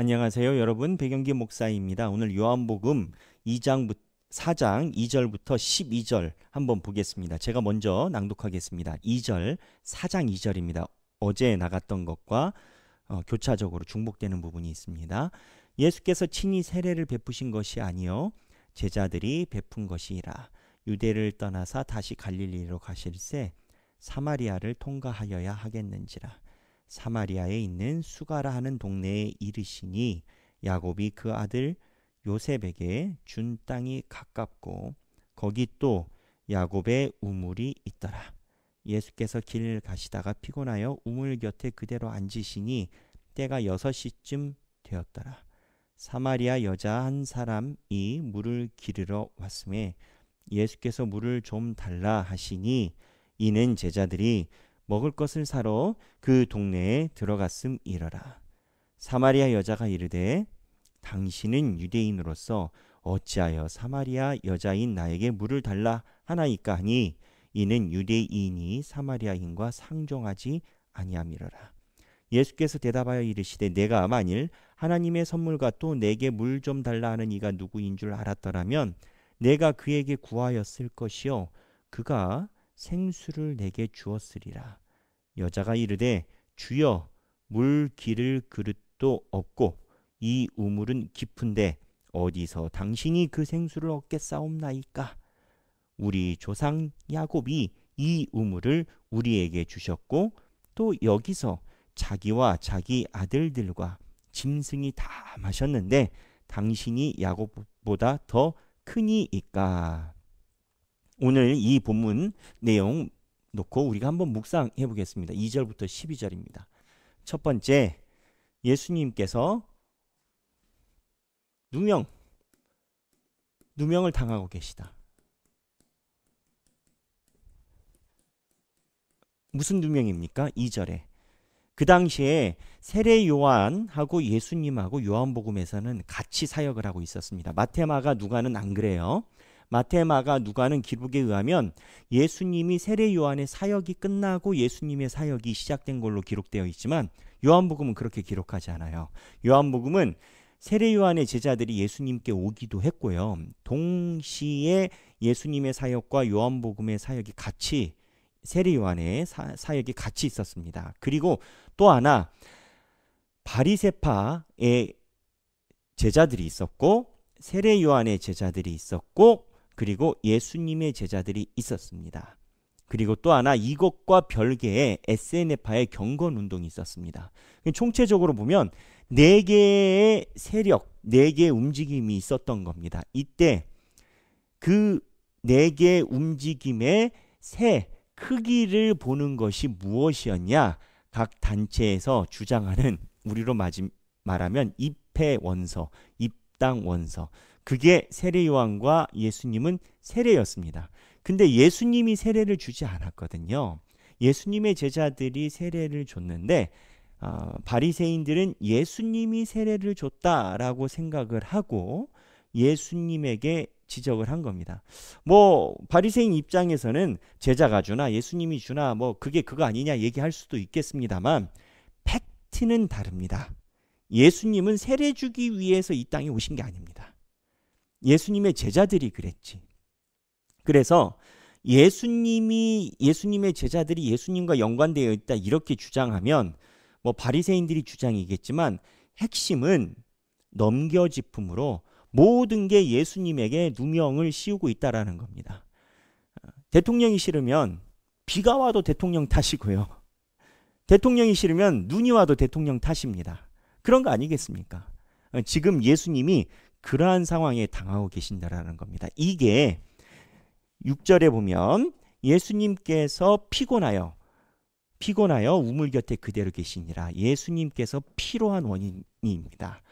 안녕하세요. 여러분 배경기 목사입니다. 오늘 요한복음 2장 4장 2절부터 12절 한번 보겠습니다. 제가 먼저 낭독하겠습니다. 2절 4장 2절입니다. 어제 나갔던 것과 어, 교차적으로 중복되는 부분이 있습니다. 예수께서 친히 세례를 베푸신 것이 아니요 제자들이 베푼 것이라 유대를 떠나서 다시 갈릴리로 가실새 사마리아를 통과하여야 하겠는지라 사마리아에 있는 수가라 하는 동네에 이르시니 야곱이 그 아들 요셉에게 준 땅이 가깝고 거기 또 야곱의 우물이 있더라. 예수께서 길을 가시다가 피곤하여 우물 곁에 그대로 앉으시니 때가 여섯 시쯤 되었더라. 사마리아 여자 한 사람이 물을 기르러 왔음에 예수께서 물을 좀 달라 하시니 이는 제자들이 먹을 것을 사러 그 동네에 들어갔음 이러라. 사마리아 여자가 이르되 당신은 유대인으로서 어찌하여 사마리아 여자인 나에게 물을 달라 하나이까 하니 이는 유대인이 사마리아인과 상종하지 아니함이러라. 예수께서 대답하여 이르시되 내가 만일 하나님의 선물과 또 내게 물 좀 달라 하는 이가 누구인 줄 알았더라면 내가 그에게 구하였을 것이요 그가 생수를 내게 주었으리라. 여자가 이르되 주여 물 기를 그릇도 없고 이 우물은 깊은데 어디서 당신이 그 생수를 얻겠사옵나이까 우리 조상 야곱이 이 우물을 우리에게 주셨고 또 여기서 자기와 자기 아들들과 짐승이 다 마셨는데 당신이 야곱보다 더 크니이까. 오늘 이 본문 내용 놓고 우리가 한번 묵상해 보겠습니다. 2절부터 12절입니다. 첫 번째, 예수님께서 누명, 누명을 당하고 계시다. 무슨 누명입니까? 2절에. 그 당시에 세례 요한하고 예수님하고 요한복음에서는 같이 사역을 하고 있었습니다. 마테마가 누가는 안 그래요. 마테마가 누가는 기록에 의하면 예수님이 세례 요한의 사역이 끝나고 예수님의 사역이 시작된 걸로 기록되어 있지만 요한복음은 그렇게 기록하지 않아요. 요한복음은 세례 요한의 제자들이 예수님께 오기도 했고요. 동시에 예수님의 사역과 요한복음의 사역이 같이 세례 요한의 사, 사역이 같이 있었습니다. 그리고 또 하나 바리세파의 제자들이 있었고 세례 요한의 제자들이 있었고 그리고 예수님의 제자들이 있었습니다. 그리고 또 하나 이것과 별개의 SNF파의 경건 운동이 있었습니다. 총체적으로 보면 네 개의 세력, 네 개의 움직임이 있었던 겁니다. 이때 그 네 개의 움직임의 새 크기를 보는 것이 무엇이었냐? 각 단체에서 주장하는 우리로 말하면 입회 원서, 입당 원서. 그게 세례요한과 예수님은 세례였습니다. 근데 예수님이 세례를 주지 않았거든요. 예수님의 제자들이 세례를 줬는데 어, 바리새인들은 예수님이 세례를 줬다라고 생각을 하고 예수님에게 지적을 한 겁니다. 뭐 바리새인 입장에서는 제자가 주나 예수님이 주나 뭐 그게 그거 아니냐 얘기할 수도 있겠습니다만 팩트는 다릅니다. 예수님은 세례 주기 위해서 이 땅에 오신 게 아닙니다. 예수님의 제자들이 그랬지. 그래서 예수님이 예수님의 제자들이 예수님과 연관되어 있다 이렇게 주장하면 뭐 바리새인들이 주장이겠지만 핵심은 넘겨짚음으로 모든 게 예수님에게 누명을 씌우고 있다라는 겁니다. 대통령이 싫으면 비가 와도 대통령 탓이고요. 대통령이 싫으면 눈이 와도 대통령 탓입니다. 그런 거 아니겠습니까? 지금 예수님이 그러한 상황에 당하고 계신다라는 겁니다. 이게 6절에 보면 예수님께서 피곤하여 피곤하여 우물 곁에 그대로 계시니라 예수님께서 피로한 원인입니다.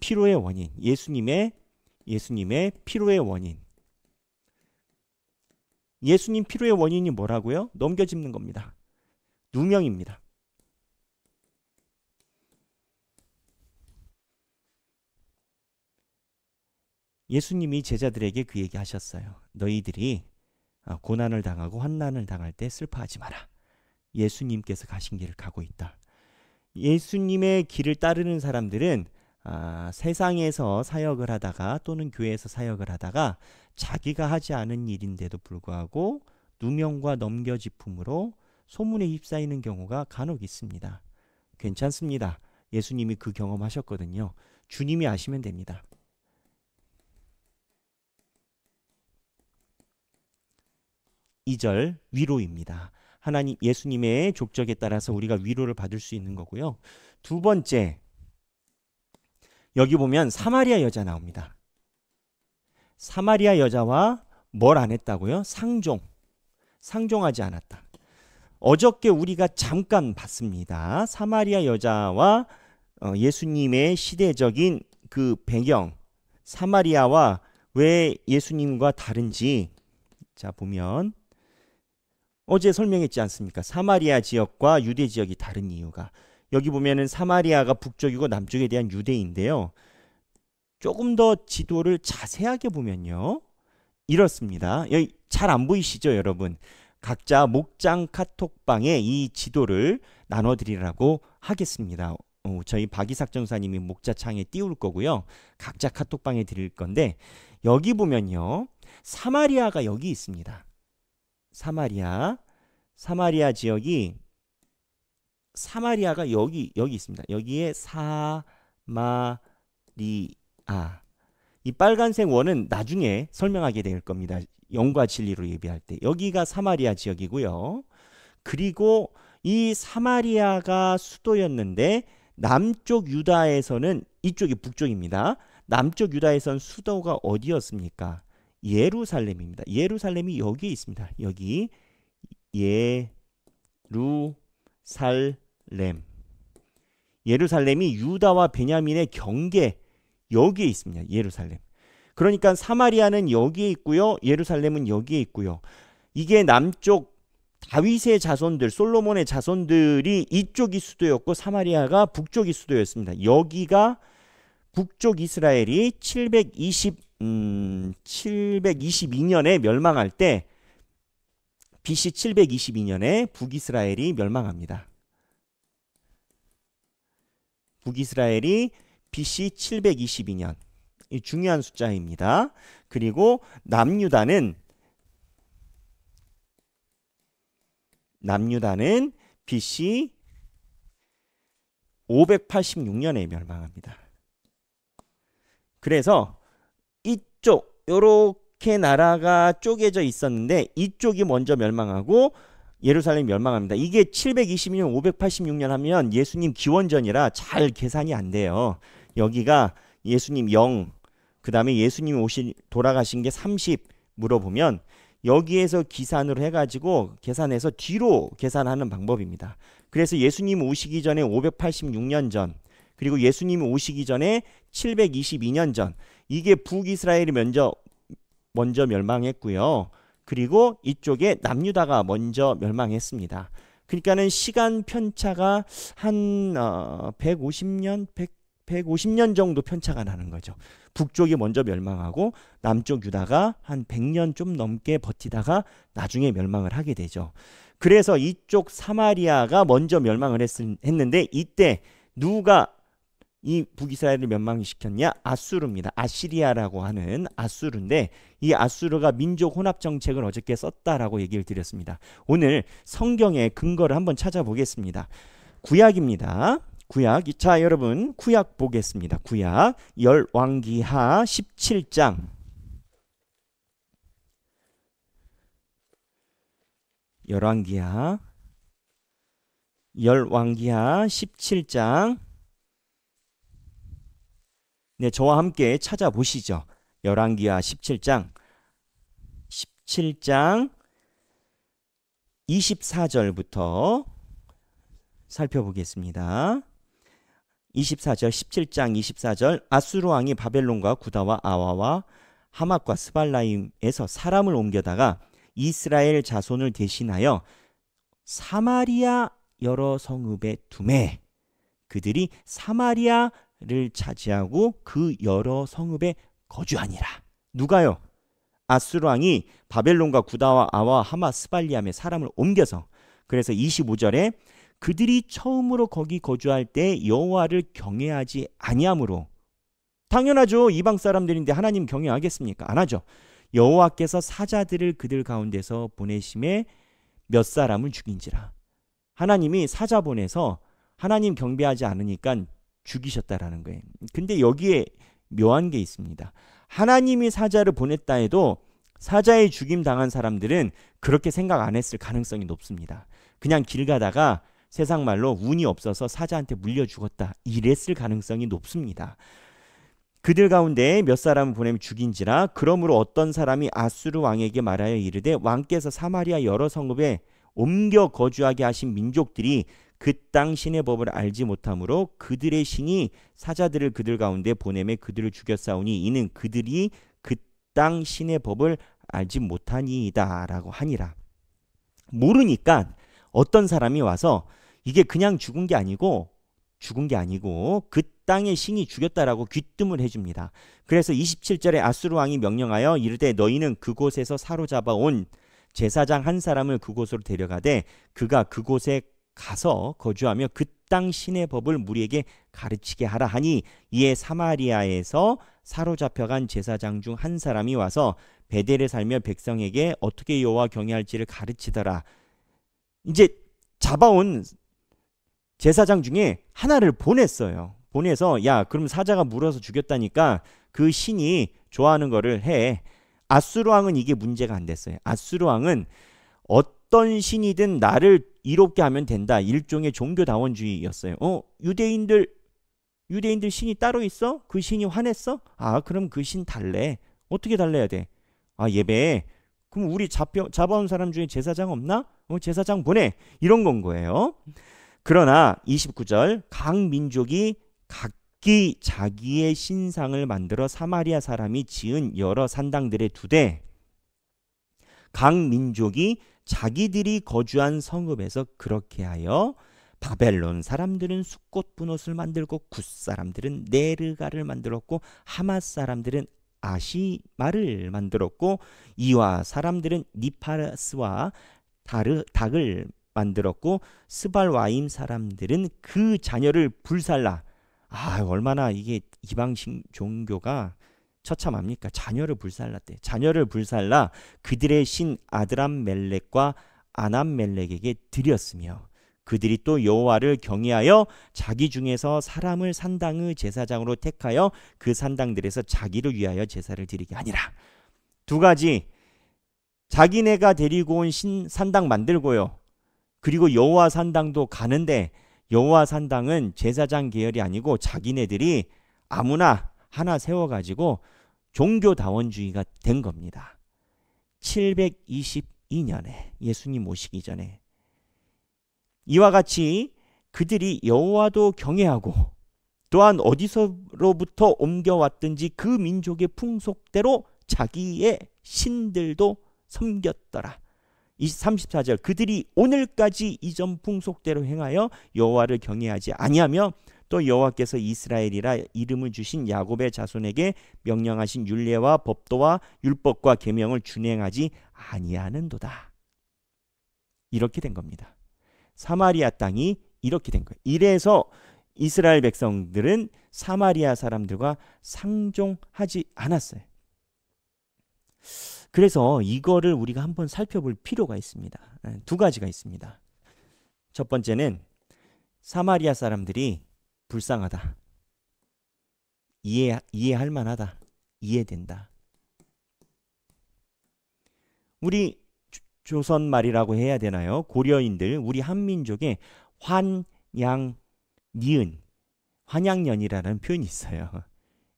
피로의 원인 예수님의 예수님의 피로의 원인 예수님 피로의 원인이 뭐라고요? 넘겨짚는 겁니다. 누명입니다. 예수님이 제자들에게 그 얘기 하셨어요. 너희들이 어, 고난을 당하고 환난을 당할 때 슬퍼하지 마라. 예수님께서 가신 길을 가고 있다. 예수님의 길을 따르는 사람들은 아, 세상에서 사역을 하다가 또는 교회에서 사역을 하다가 자기가 하지 않은 일인데도 불구하고 누명과 넘겨짚음으로 소문에 휩싸이는 경우가 간혹 있습니다. 괜찮습니다. 예수님이 그 경험하셨거든요. 주님이 아시면 됩니다. 2절 위로입니다. 하나님 예수님의 족적에 따라서 우리가 위로를 받을 수 있는 거고요. 두 번째 여기 보면 사마리아 여자 나옵니다. 사마리아 여자와 뭘 안 했다고요? 상종. 상종하지 않았다. 어저께 우리가 잠깐 봤습니다. 사마리아 여자와 어, 예수님의 시대적인 그 배경, 사마리아와 왜 예수님과 다른지 자 보면 어제 설명했지 않습니까? 사마리아 지역과 유대 지역이 다른 이유가 여기 보면은 사마리아가 북쪽이고 남쪽에 대한 유대인데요. 조금 더 지도를 자세하게 보면요. 이렇습니다. 여기 잘 안 보이시죠, 여러분? 각자 목장 카톡방에 이 지도를 나눠드리라고 하겠습니다. 어, 저희 박이삭 정사님이 목자창에 띄울 거고요. 각자 카톡방에 드릴 건데 여기 보면요. 사마리아가 여기 있습니다. 사마리아 사마리아 지역이 사마리아가 여기 여기 있습니다. 여기에 사마리아 이 빨간색 원은 나중에 설명하게 될 겁니다. 영과 진리로 예비할 때 여기가 사마리아 지역이고요. 그리고 이 사마리아가 수도였는데 남쪽 유다에서는 이쪽이 북쪽입니다. 남쪽 유다에선 수도가 어디였습니까? 예루살렘입니다. 예루살렘이 여기에 있습니다. 여기 예루살렘. 예루살렘이 유다와 베냐민의 경계 여기에 있습니다. 예루살렘. 그러니까 사마리아는 여기에 있고요. 예루살렘은 여기에 있고요. 이게 남쪽 다윗의 자손들, 솔로몬의 자손들이 이쪽이 수도였고 사마리아가 북쪽이 수도였습니다. 여기가 북쪽 이스라엘이 720 음, 722년에 멸망할 때 BC 722년에 북이스라엘이 멸망합니다. 북이스라엘이 BC 722년 이 중요한 숫자입니다. 그리고 남유다는 남유다는 BC 586년에 멸망합니다. 그래서 이쪽 요렇게 나라가 쪼개져 있었는데 이쪽이 먼저 멸망하고 예루살렘이 멸망합니다. 이게 722년 586년 하면 예수님 기원전이라 잘 계산이 안 돼요. 여기가 예수님 0, 그 다음에 예수님 오신 돌아가신 게 30 물어보면 여기에서 기산으로 해가지고 계산해서 뒤로 계산하는 방법입니다. 그래서 예수님 오시기 전에 586년 전, 그리고 예수님 오시기 전에 722년 전, 이게 북이스라엘이 먼저 먼저 멸망했고요. 그리고 이쪽에 남유다가 먼저 멸망했습니다. 그러니까는 시간 편차가 한 어, 150년, 100, 150년 정도 편차가 나는 거죠. 북쪽이 먼저 멸망하고 남쪽 유다가 한 100년 좀 넘게 버티다가 나중에 멸망을 하게 되죠. 그래서 이쪽 사마리아가 먼저 멸망을 했, 했는데 이때 누가 이 북이스라엘을 멸망시켰냐? 아수르입니다. 아시리아라고 하는 아수르인데 이 아수르가 민족 혼합 정책을 어저께 썼다라고 얘기를 드렸습니다. 오늘 성경의 근거를 한번 찾아보겠습니다. 구약입니다. 구약. 자, 여러분, 구약 보겠습니다. 구약 열왕기하 17장 열왕기하 열왕기하 17장 네, 저와 함께 찾아보시죠. 열왕기하 17장 17장 24절부터 살펴보겠습니다. 24절 17장 24절 아수르 왕이 바벨론과 구다와 아와와 하맛과 스발라임에서 사람을 옮겨다가 이스라엘 자손을 대신하여 사마리아 여러 성읍에 두매 그들이 사마리아 를 차지하고 그 여러 성읍에 거주하니라. 누가요? 아수르왕이 바벨론과 구다와 아와 하마 스발리암에 사람을 옮겨서 그래서 25절에 그들이 처음으로 거기 거주할 때 여호와를 경외하지 아니함으로 당연하죠. 이방 사람들인데 하나님 경외하겠습니까? 안 하죠. 여호와께서 사자들을 그들 가운데서 보내심에 몇 사람을 죽인지라. 하나님이 사자 보내서 하나님 경배하지 않으니까 죽이셨다라는 거예요. 근데 여기에 묘한 게 있습니다. 하나님이 사자를 보냈다 해도 사자의 죽임 당한 사람들은 그렇게 생각 안 했을 가능성이 높습니다. 그냥 길 가다가 세상 말로 운이 없어서 사자한테 물려 죽었다 이랬을 가능성이 높습니다. 그들 가운데 몇 사람을 보내면 죽인지라 그러므로 어떤 사람이 아수르 왕에게 말하여 이르되 왕께서 사마리아 여러 성읍에 옮겨 거주하게 하신 민족들이 그땅 신의 법을 알지 못하므로 그들의 신이 사자들을 그들 가운데 보내매 그들을 죽였사오니 이는 그들이 그 땅 신의 법을 알지 못하니이다라고 하니라. 모르니까 어떤 사람이 와서 이게 그냥 죽은 게 아니고 죽은 게 아니고 그 땅의 신이 죽였다라고 귀뜸을 해줍니다. 그래서 27절에 아수르 왕이 명령하여 이르되 너희는 그곳에서 사로잡아 온 제사장 한 사람을 그곳으로 데려가되 그가 그곳에 가서 거주하며 그 땅 신의 법을 무리에게 가르치게 하라 하니 이에 사마리아에서 사로잡혀간 제사장 중 한 사람이 와서 베델에 살며 백성에게 어떻게 여호와 경외할지를 가르치더라. 이제 잡아온 제사장 중에 하나를 보냈어요. 보내서 야 그럼 사자가 물어서 죽였다니까 그 신이 좋아하는 거를 해. 아수르 왕은 이게 문제가 안 됐어요. 아수르 왕은 어떤 어떤 신이든 나를 이롭게 하면 된다. 일종의 종교다원주의였어요. 어, 유대인들 유대인들 신이 따로 있어? 그 신이 화냈어? 아, 그럼 그 신 달래. 어떻게 달래야 돼? 아, 예배. 그럼 우리 잡혀, 잡아온 사람 중에 제사장 없나? 어, 제사장 보내. 이런 건 거예요. 그러나 29절, 각 민족이 각기 자기의 신상을 만들어 사마리아 사람이 지은 여러 산당들의 두대, 각 민족이 자기들이 거주한 성읍에서 그렇게 하여 바벨론 사람들은 숫꽃 분옷을 만들고 굿 사람들은 네르가를 만들었고 하마 사람들은 아시마를 만들었고 이와 사람들은 니파스와 다르, 닭을 만들었고 스발와임 사람들은 그 자녀를 불살라 아 얼마나 이게 이방식 종교가 처참합니까? 자녀를 불살랐대. 자녀를 불살라 그들의 신 아드람 멜렉과 아남 멜렉에게 드렸으며 그들이 또 여호와를 경외하여 자기 중에서 사람을 산당의 제사장으로 택하여 그 산당들에서 자기를 위하여 제사를 드리게 아니라 두 가지 자기네가 데리고 온 신 산당 만들고요. 그리고 여호와 산당도 가는데 여호와 산당은 제사장 계열이 아니고 자기네들이 아무나 하나 세워 가지고 종교다원주의가 된 겁니다. 722년에 예수님 오시기 전에 이와 같이 그들이 여호와도 경외하고 또한 어디서로부터 옮겨왔든지 그 민족의 풍속대로 자기의 신들도 섬겼더라. 34절 그들이 오늘까지 이전 풍속대로 행하여 여호와를 경외하지 아니하며 또 여호와께서 이스라엘이라 이름을 주신 야곱의 자손에게 명령하신 율례와 법도와 율법과 계명을 준행하지 아니하는도다. 이렇게 된 겁니다. 사마리아 땅이 이렇게 된 거예요. 이래서 이스라엘 백성들은 사마리아 사람들과 상종하지 않았어요. 그래서 이거를 우리가 한번 살펴볼 필요가 있습니다. 예, 두 가지가 있습니다. 첫 번째는 사마리아 사람들이 불쌍하다. 이해, 이해할 만하다. 이해된다. 우리 조선 말이라고 해야 되나요? 고려인들, 우리 한민족의 환양, 니은, 환양년이라는 표현이 있어요.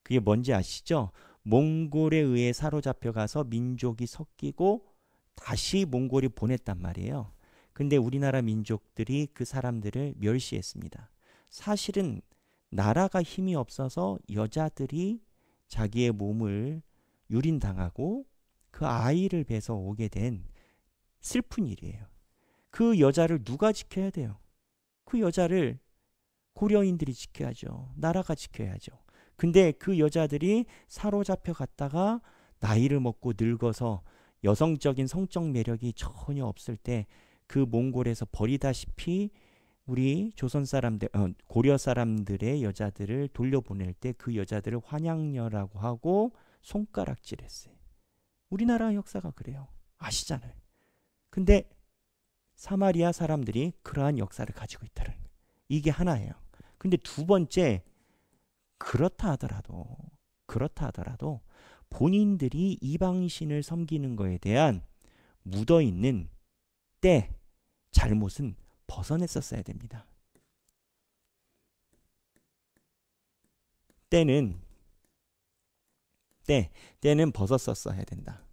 그게 뭔지 아시죠? 몽골에 의해 사로잡혀가서 민족이 섞이고 다시 몽골이 보냈단 말이에요. 근데 우리나라 민족들이 그 사람들을 멸시했습니다. 사실은 나라가 힘이 없어서 여자들이 자기의 몸을 유린당하고 그 아이를 뵈서 오게 된 슬픈 일이에요. 그 여자를 누가 지켜야 돼요? 그 여자를 고려인들이 지켜야죠. 나라가 지켜야죠. 근데 그 여자들이 사로잡혀 갔다가 나이를 먹고 늙어서 여성적인 성적 매력이 전혀 없을 때 그 몽골에서 버리다시피 우리 조선 사람들, 어, 고려 사람들의 여자들을 돌려보낼 때 그 여자들을 환양녀라고 하고 손가락질했어요. 우리나라 역사가 그래요. 아시잖아요. 근데 사마리아 사람들이 그러한 역사를 가지고 있다는 이게 하나예요. 근데 두 번째 그렇다 하더라도 그렇다 하더라도 본인들이 이방신을 섬기는 거에 대한 묻어 있는 때 잘못은 벗어냈었어야 됩니다. 때는 때 때는 벗었었어야 된다.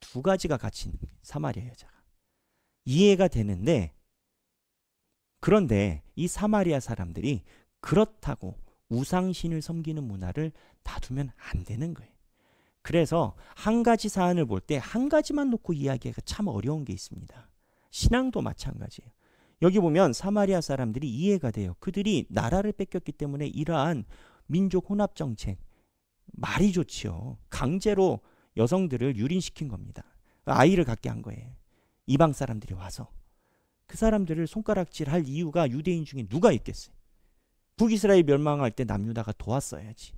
두 가지가 같이 사마리아 여자가 이해가 되는데 그런데 이 사마리아 사람들이 그렇다고 우상신을 섬기는 문화를 놔두면 안 되는 거예요. 그래서 한 가지 사안을 볼 때 한 가지만 놓고 이야기하기가 참 어려운 게 있습니다. 신앙도 마찬가지예요. 여기 보면 사마리아 사람들이 이해가 돼요. 그들이 나라를 뺏겼기 때문에 이러한 민족 혼합 정책 말이 좋지요. 강제로 여성들을 유린시킨 겁니다. 아이를 갖게 한 거예요. 이방 사람들이 와서 그 사람들을 손가락질 할 이유가 유대인 중에 누가 있겠어요? 북이스라엘 멸망할 때 남유다가 도왔어야지.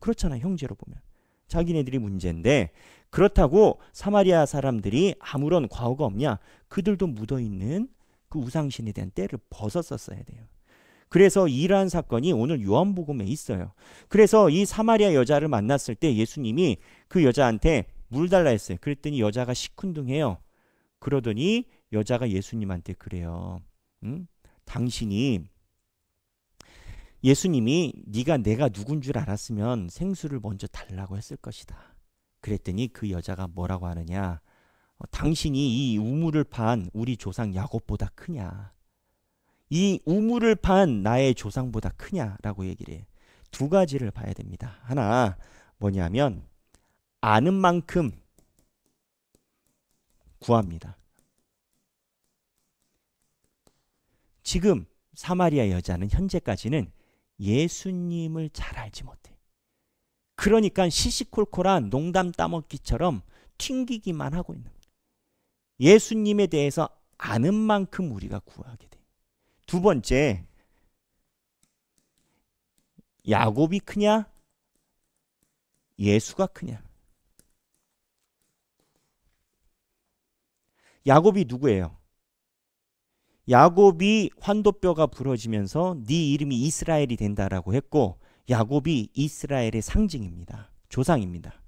그렇잖아 요 형제로 보면. 자기네들이 문제인데 그렇다고 사마리아 사람들이 아무런 과오가 없냐? 그들도 묻어있는 그 우상신에 대한 때를 벗었었어야 돼요. 그래서 이러한 사건이 오늘 요한복음에 있어요. 그래서 이 사마리아 여자를 만났을 때 예수님이 그 여자한테 물 달라 했어요. 그랬더니 여자가 시큰둥해요. 그러더니 여자가 예수님한테 그래요. 응? 당신이 예수님이 네가 내가 누군 줄 알았으면 생수를 먼저 달라고 했을 것이다. 그랬더니 그 여자가 뭐라고 하느냐? 어, 당신이 이 우물을 판 우리 조상 야곱보다 크냐? 이 우물을 판 나의 조상보다 크냐라고 얘기를 해. 두 가지를 봐야 됩니다. 하나 뭐냐면 아는 만큼 구합니다. 지금 사마리아 여자는 현재까지는 예수님을 잘 알지 못해. 그러니까 시시콜콜한 농담 따먹기처럼 튕기기만 하고 있는 예 예수님에 대해서 아는 만큼 우리가 구하게 돼. 두 번째, 야곱이 크냐? 예수가 크냐? 야곱이 누구예요? 야곱이 환도뼈가 부러지면서 네 이름이 이스라엘이 된다라고 했고 야곱이 이스라엘의 상징입니다. 조상입니다.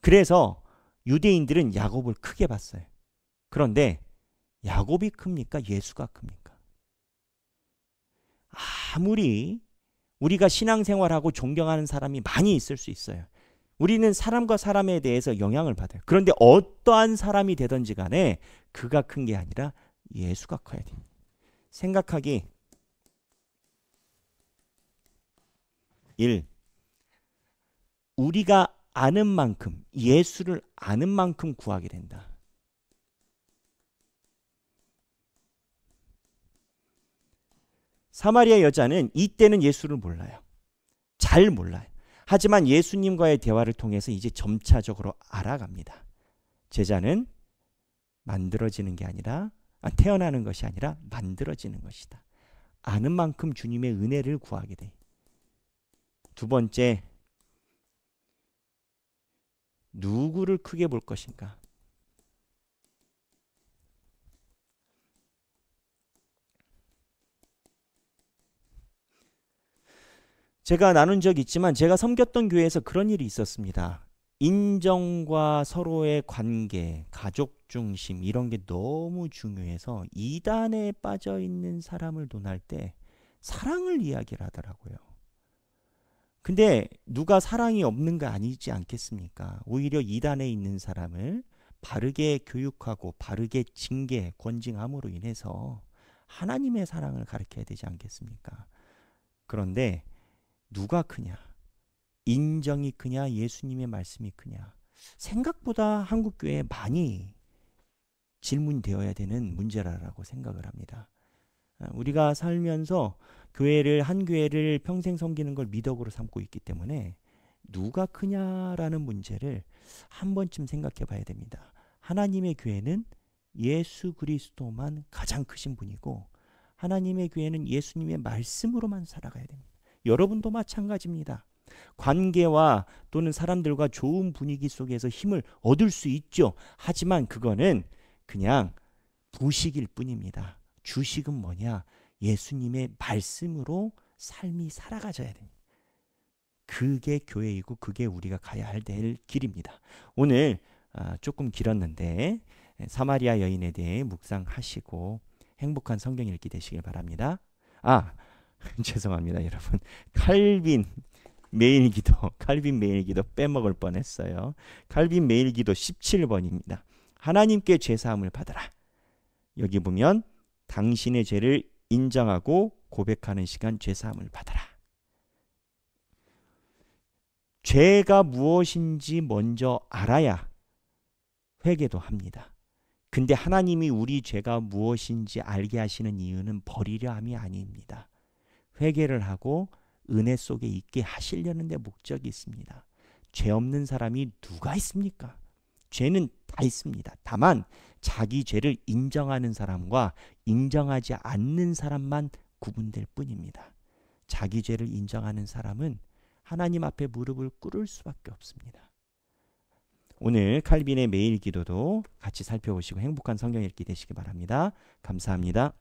그래서 유대인들은 야곱을 크게 봤어요. 그런데 야곱이 큽니까? 예수가 큽니까? 아무리 우리가 신앙생활하고 존경하는 사람이 많이 있을 수 있어요. 우리는 사람과 사람에 대해서 영향을 받아요. 그런데 어떠한 사람이 되든지 간에 그가 큰 게 아니라 예수가 커야 됩니다. 생각하기 1. 우리가 아는 만큼 예수를 아는 만큼 구하게 된다. 사마리아 여자는 이때는 예수를 몰라요. 잘 몰라요. 하지만 예수님과의 대화를 통해서 이제 점차적으로 알아갑니다. 제자는 만들어지는 게 아니라 아, 태어나는 것이 아니라 만들어지는 것이다. 아는 만큼 주님의 은혜를 구하게 돼. 두 번째, 누구를 크게 볼 것인가? 제가 나눈 적 있지만 제가 섬겼던 교회에서 그런 일이 있었습니다. 인정과 서로의 관계, 가족 중심 이런 게 너무 중요해서 이단에 빠져 있는 사람을 논할 때 사랑을 이야기를 하더라고요. 근데 누가 사랑이 없는 거 아니지 않겠습니까? 오히려 이단에 있는 사람을 바르게 교육하고 바르게 징계, 권징함으로 인해서 하나님의 사랑을 가르쳐야 되지 않겠습니까? 그런데 누가 크냐? 인정이 크냐 예수님의 말씀이 크냐 생각보다 한국 교회에 많이 질문되어야 되는 문제라고 생각을 합니다. 어, 우리가 살면서 교회를 한 교회를 평생 섬기는 걸 미덕으로 삼고 있기 때문에 누가 크냐라는 문제를 한 번쯤 생각해 봐야 됩니다. 하나님의 교회는 예수 그리스도만 가장 크신 분이고 하나님의 교회는 예수님의 말씀으로만 살아가야 됩니다. 여러분도 마찬가지입니다. 관계와 또는 사람들과 좋은 분위기 속에서 힘을 얻을 수 있죠. 하지만 그거는 그냥 부식일 뿐입니다. 주식은 뭐냐? 예수님의 말씀으로 삶이 살아가져야 됩니다. 그게 교회이고 그게 우리가 가야 할 길입니다. 오늘 아, 조금 길었는데 사마리아 여인에 대해 묵상하시고 행복한 성경 읽기 되시길 바랍니다. 아 죄송합니다 여러분 칼빈 매일 기도, 칼빈 매일 기도 빼먹을 뻔했어요. 칼빈 매일 기도 17번입니다. 하나님께 죄 사함을 받으라. 여기 보면 당신의 죄를 인정하고 고백하는 시간 죄 사함을 받으라. 죄가 무엇인지 먼저 알아야 회개도 합니다. 근데 하나님이 우리 죄가 무엇인지 알게 하시는 이유는 버리려 함이 아닙니다. 회개를 하고 은혜 속에 있게 하시려는 데 목적이 있습니다. 죄 없는 사람이 누가 있습니까? 죄는 다 있습니다. 다만 자기 죄를 인정하는 사람과 인정하지 않는 사람만 구분될 뿐입니다. 자기 죄를 인정하는 사람은 하나님 앞에 무릎을 꿇을 수밖에 없습니다. 오늘 칼빈의 매일 기도도 같이 살펴보시고 행복한 성경 읽기 되시기 바랍니다. 감사합니다.